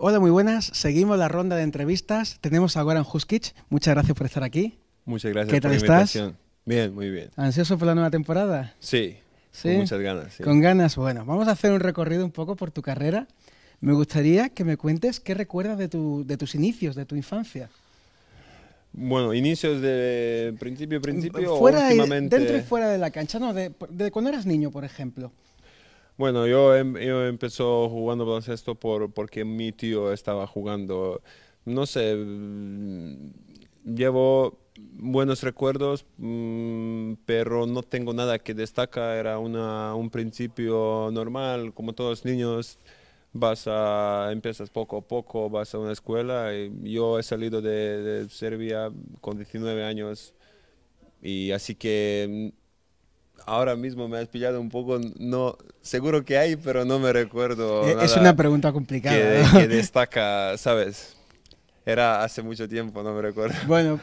Hola, muy buenas. Seguimos la ronda de entrevistas. Tenemos a Goran Huskic. Muchas gracias por estar aquí. Muchas gracias ¿Qué tal por la estás? Bien, muy bien. ¿Ansioso por la nueva temporada? Sí, ¿Sí? con muchas ganas. Con ganas, bueno. Vamos a hacer un recorrido un poco por tu carrera. Me gustaría que me cuentes qué recuerdas de, tu, tus inicios, de tu infancia. Bueno, inicios de principio, principio. o últimamente... Dentro y fuera de la cancha, no, de, de cuando eras niño, por ejemplo. Bueno, yo, em, yo empecé jugando baloncesto por, porque mi tío estaba jugando. No sé, mm, llevo buenos recuerdos, mm, pero no tengo nada que destaca. Era una, un principio normal, como todos los niños. Vas a, empiezas poco a poco, vas a una escuela. Yo he salido de, de Serbia con 19 años y así que mm, ahora mismo me has pillado un poco, no, seguro que hay, pero no me recuerdo. Es una pregunta complicada. Que, destaca, ¿sabes? Era hace mucho tiempo, no me recuerdo. Bueno,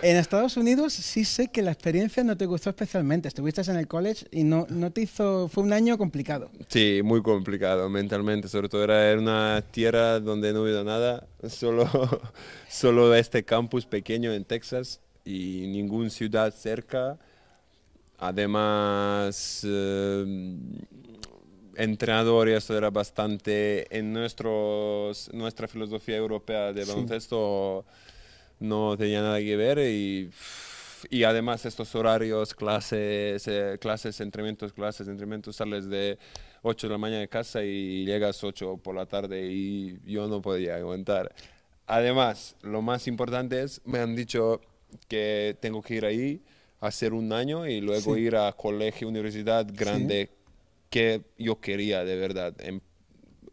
en Estados Unidos sí sé que la experiencia no te gustó especialmente. Estuviste en el college y no, no te hizo... Fue un año complicado. Sí, muy complicado mentalmente. Sobre todo era una tierra donde no hubo nada. Solo, solo este campus pequeño en Texas y ninguna ciudad cerca Además, em, entrenador, y esto era bastante en nuestra filosofía europea de baloncesto, no tenía nada que ver y, además estos horarios, clases, eh, clases, entrenamientos, clases, entrenamientos, sales de 8 de la mañana de casa y llegas 8 por la tarde y yo no podía aguantar. Además, lo más importante es, me han dicho que tengo que ir ahí hacer un año y luego ir a colegio, universidad grande que yo quería de verdad.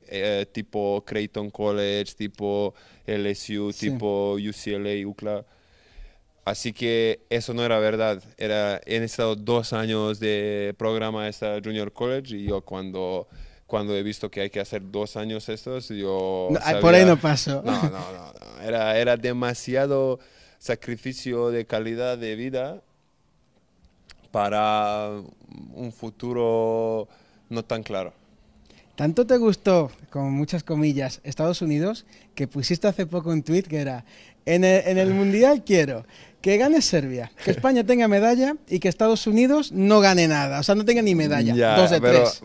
Eh, tipo Creighton College, tipo LSU, tipo UCLA, UCLA. Así que eso no era verdad. Era, he estado dos años de programa esta Junior College y yo cuando, cuando he visto que hay que hacer dos años estos, yo... por ahí no paso. No, no, no. era demasiado sacrificio de calidad de vida para un futuro no tan claro. Tanto te gustó, con muchas comillas, Estados Unidos, que pusiste hace poco un tuit que era, en el, en el Mundial quiero que gane Serbia, que España tenga medalla y que Estados Unidos no gane nada, o sea, no tenga ni medalla,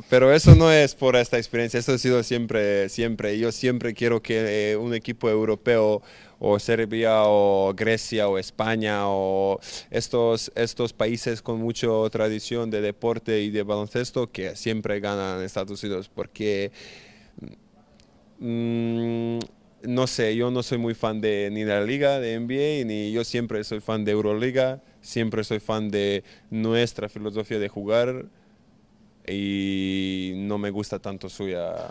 pero, eso no es por esta experiencia, eso ha sido siempre, siempre. Yo siempre quiero que eh, un equipo europeo o Serbia o Grecia o España o estos, estos países con mucha tradición de deporte y de baloncesto que siempre ganan Estados Unidos porque... Mm, no sé, yo no soy muy fan de, ni de la liga de NBA, ni yo siempre soy fan de Euroliga, siempre soy fan de nuestra filosofía de jugar y no me gusta tanto suya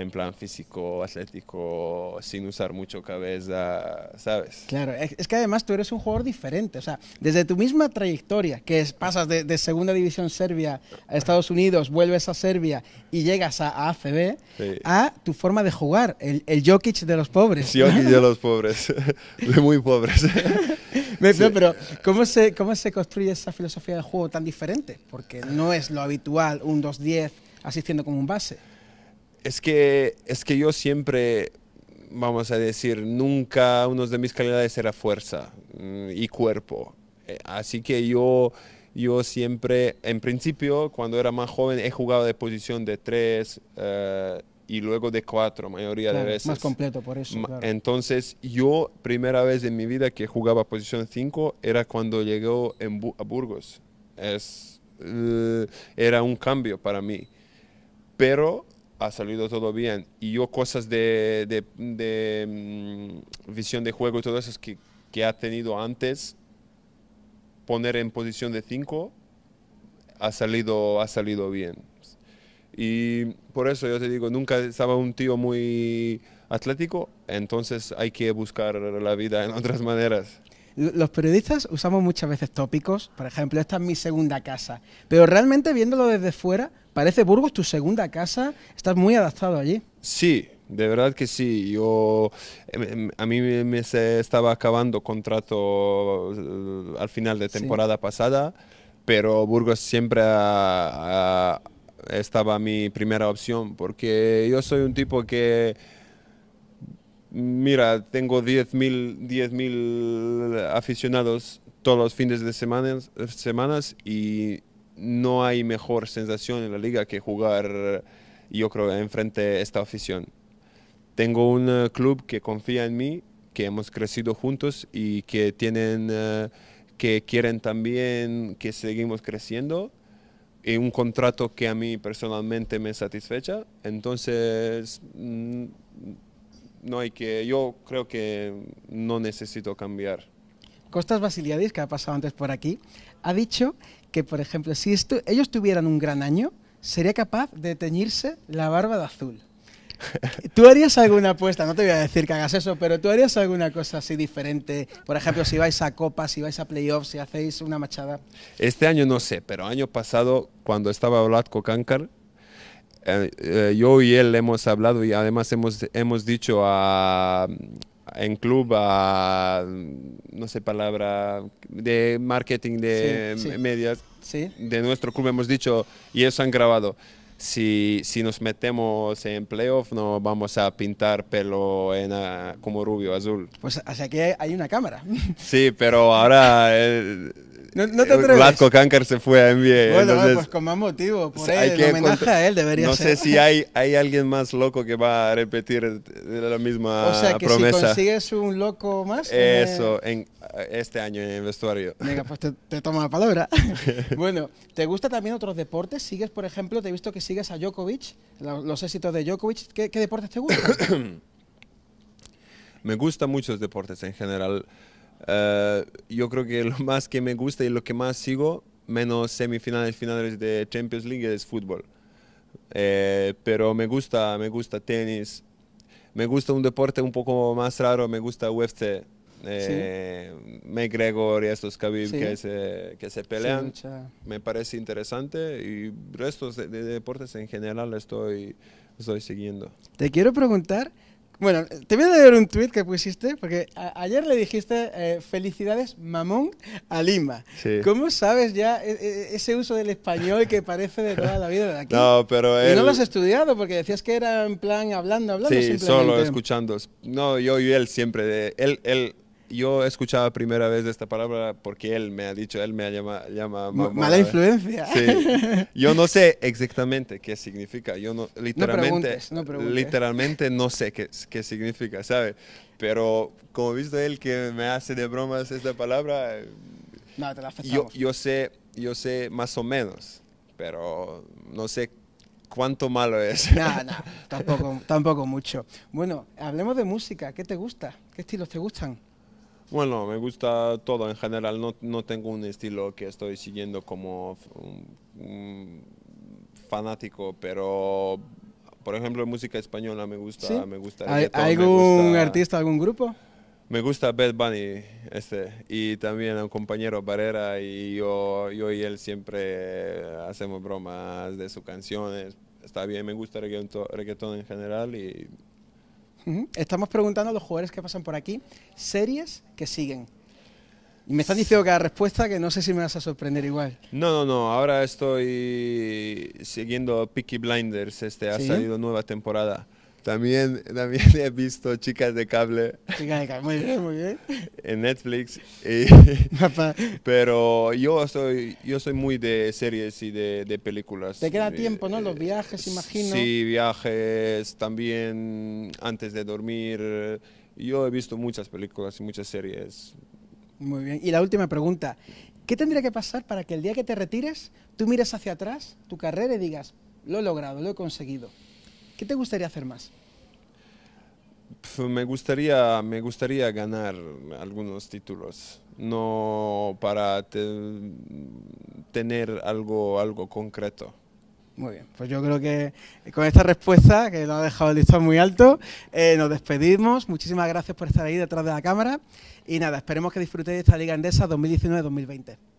en plan físico, atlético, sin usar mucho cabeza, ¿sabes? Claro, es que además tú eres un jugador diferente, o sea, desde tu misma trayectoria, que pasas de, Segunda División Serbia a Estados Unidos, vuelves a Serbia y llegas a, afb a tu forma de jugar, el, Jokic de los pobres. Jokic de los pobres, de muy pobres. Pero, ¿cómo se, ¿cómo se construye esa filosofía de juego tan diferente? Porque no es lo habitual, un 2-10 asistiendo como un base es que, es que yo siempre, vamos a decir, nunca uno de mis calidades era fuerza mm, y cuerpo. Eh, así que yo, yo siempre, en principio, cuando era más joven, he jugado de posición de tres eh, y luego de cuatro, mayoría de veces. Más completo, por eso. Entonces, yo, primera vez en mi vida que jugaba posición cinco, era cuando llegó en a Burgos. Es, eh, era un cambio para mí. Pero ha salido todo bien. Y yo cosas de, mm, visión de juego y todo eso que, ha tenido antes, poner en posición de 5, ha salido, ha salido bien. Y por eso yo te digo, nunca estaba un tío muy atlético, entonces hay que buscar la vida en otras maneras los periodistas usamos muchas veces tópicos, por ejemplo, esta es mi segunda casa, pero realmente viéndolo desde fuera, parece Burgos tu segunda casa, estás muy adaptado allí. Sí, de verdad que sí, yo em, em, a mí me estaba acabando contrato eh, al final de temporada pasada, pero Burgos siempre estaba mi primera opción porque yo soy un tipo que mira, tengo 10.000 aficionados todos los fines de semana, semanas y no hay mejor sensación en la liga que jugar, yo creo, enfrente de esta afición. Tengo un eh, club que confía en mí, que hemos crecido juntos y que tienen, eh, que quieren también que seguimos creciendo y un contrato que a mí personalmente me satisfecha. Entonces, mm, no hay que, yo creo que no necesito cambiar. Costas Basiliadis, que ha pasado antes por aquí, ha dicho que, por ejemplo, si esto ellos tuvieran un gran año, sería capaz de teñirse la barba de azul. ¿Tú harías alguna apuesta? No te voy a decir que hagas eso, pero ¿tú harías alguna cosa así diferente? Por ejemplo, si vais a copas, si vais a playoffs, si hacéis una machada. Este año no sé, pero año pasado, cuando estaba Vladko Kankar, eh, eh, yo y él hemos hablado y además hemos, hemos dicho a, en club a, no sé, palabra de marketing de medias de nuestro club, hemos dicho y eso han grabado. Si, si nos metemos en playoff no vamos a pintar pelo en, ah, como rubio, azul. Pues así que hay una cámara. Sí, pero ahora... Eh, no, no te eh, atreves. se fue a NBA. Bueno, pues con más motivo. Por él, a él debería ser. No sé si hay, hay alguien más loco que va a repetir la misma promesa. O sea, que si consigues un loco más. Eso, en, este año en el vestuario. Venga, pues te, tomo la palabra. bueno, ¿te gusta también otros deportes? ¿Sigues, por ejemplo, te he visto que sigues a Djokovic, los éxitos de Djokovic? ¿Qué, qué deportes te gustan? Me gustan muchos deportes en general. Eh, yo creo que lo más que me gusta y lo que más sigo, menos semifinales, finales de Champions League, es fútbol. Eh, pero me gusta, me gusta tenis, me gusta un deporte un poco más raro, me gusta UFC, eh, gregor y estos Khabib que, se, que se pelean, me parece interesante y restos de, de, deportes en general estoy, estoy siguiendo. Te quiero preguntar bueno, te voy a leer un tweet que pusiste, porque ayer le dijiste eh, felicidades mamón a Lima. ¿Cómo sabes ya e, e, ese uso del español que parece de toda la vida de aquí? No, pero Y no lo has estudiado, porque decías que era en plan hablando, hablando. Sí, solo escuchando. No, yo y él siempre, él, él yo escuchaba primera vez esta palabra porque él me ha dicho, él me ha llama, llama Mala influencia. Sí. Yo no sé exactamente qué significa. Yo no, literalmente, no literalmente no sé qué, qué significa, ¿sabes? Pero como he visto él que me hace de bromas esta palabra, no, te la yo, yo sé, yo sé más o menos, pero no sé cuánto malo es. Nada, tampoco, tampoco mucho. Bueno, hablemos de música. ¿Qué te gusta? ¿Qué estilos te gustan? Bueno, me gusta todo en general, no, tengo un estilo que estoy siguiendo como un, fanático, pero por ejemplo música española me gusta, me gusta. Reggaetón, ¿Algún artista, algún grupo? Me gusta Bad Bunny este, y también a un compañero Barrera y yo, yo y él siempre hacemos bromas de sus canciones. Está bien, me gusta reggaetón, reggaetón en general y Estamos preguntando a los jugadores que pasan por aquí series que siguen. Y me están diciendo cada respuesta que no sé si me vas a sorprender igual. No, no, no. Ahora estoy siguiendo Peaky Blinders. Este ha salido nueva temporada. También, también he visto Chicas de Cable. muy bien, muy bien. En Netflix. pero yo soy, yo soy muy de series y de, de películas. Te queda eh, tiempo, ¿no? Los eh, viajes, imagino. Sí, viajes, también antes de dormir. Yo he visto muchas películas y muchas series. Muy bien. Y la última pregunta. ¿Qué tendría que pasar para que el día que te retires, tú mires hacia atrás tu carrera y digas, lo he logrado, lo he conseguido? ¿Qué te gustaría hacer más? me, gustaría, me gustaría ganar algunos títulos, no para tener algo, algo concreto. Muy bien, pues yo creo que con esta respuesta, que lo ha dejado el listón muy alto, eh, nos despedimos. Muchísimas gracias por estar ahí detrás de la cámara. Y nada, esperemos que disfrutéis de esta Liga Endesa 2019-2020.